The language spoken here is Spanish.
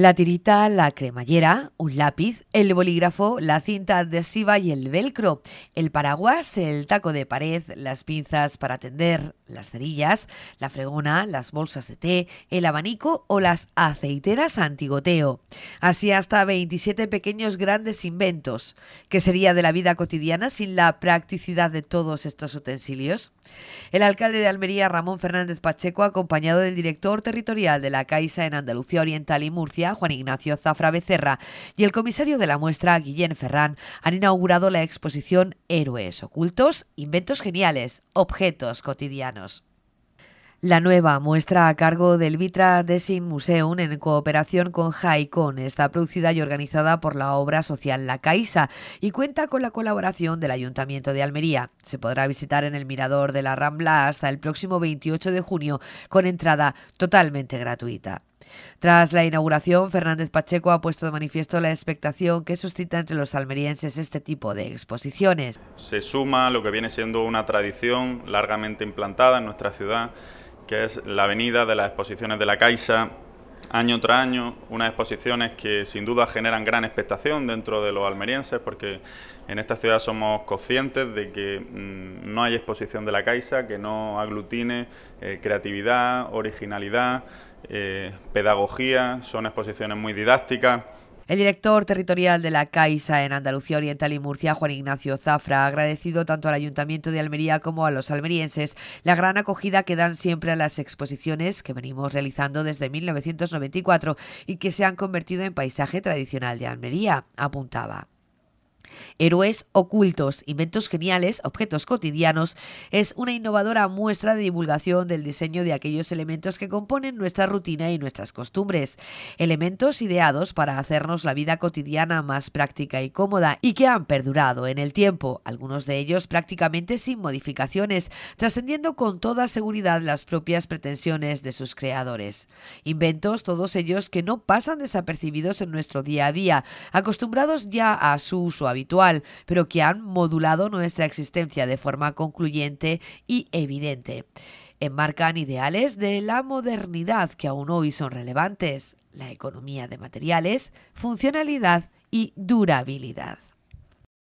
La tirita, la cremallera, un lápiz, el bolígrafo, la cinta adhesiva y el velcro, el paraguas, el taco de pared, las pinzas para tender, las cerillas, la fregona, las bolsas de té, el abanico o las aceiteras antigoteo. Así hasta 27 pequeños grandes inventos. ¿Qué sería de la vida cotidiana sin la practicidad de todos estos utensilios? El alcalde de Almería, Ramón Fernández Pacheco, acompañado del director territorial de la Caixa en Andalucía Oriental y Murcia, Juan Ignacio Zafra Becerra, y el comisario de la muestra, Guillén Ferrán, han inaugurado la exposición Héroes ocultos, inventos geniales, objetos cotidianos. La nueva muestra a cargo del Vitra Design Museum en cooperación con Jaicon está producida y organizada por la obra social La Caixa y cuenta con la colaboración del Ayuntamiento de Almería. Se podrá visitar en el Mirador de la Rambla hasta el próximo 28 de junio con entrada totalmente gratuita. Tras la inauguración, Fernández Pacheco ha puesto de manifiesto la expectación que suscita entre los almerienses este tipo de exposiciones. Se suma lo que viene siendo una tradición largamente implantada en nuestra ciudad, que es la avenida de las exposiciones de la Caixa año tras año unas exposiciones que sin duda generan gran expectación dentro de los almerienses porque en esta ciudad somos conscientes de que mm, no hay exposición de la Caixa que no aglutine eh, creatividad, originalidad, eh, pedagogía, son exposiciones muy didácticas. El director territorial de la Caixa en Andalucía Oriental y Murcia, Juan Ignacio Zafra, ha agradecido tanto al Ayuntamiento de Almería como a los almerienses la gran acogida que dan siempre a las exposiciones que venimos realizando desde 1994 y que se han convertido en paisaje tradicional de Almería, apuntaba. Héroes ocultos, inventos geniales, objetos cotidianos, es una innovadora muestra de divulgación del diseño de aquellos elementos que componen nuestra rutina y nuestras costumbres. Elementos ideados para hacernos la vida cotidiana más práctica y cómoda y que han perdurado en el tiempo, algunos de ellos prácticamente sin modificaciones, trascendiendo con toda seguridad las propias pretensiones de sus creadores. Inventos, todos ellos que no pasan desapercibidos en nuestro día a día, acostumbrados ya a su uso pero que han modulado nuestra existencia de forma concluyente y evidente. Enmarcan ideales de la modernidad que aún hoy son relevantes, la economía de materiales, funcionalidad y durabilidad.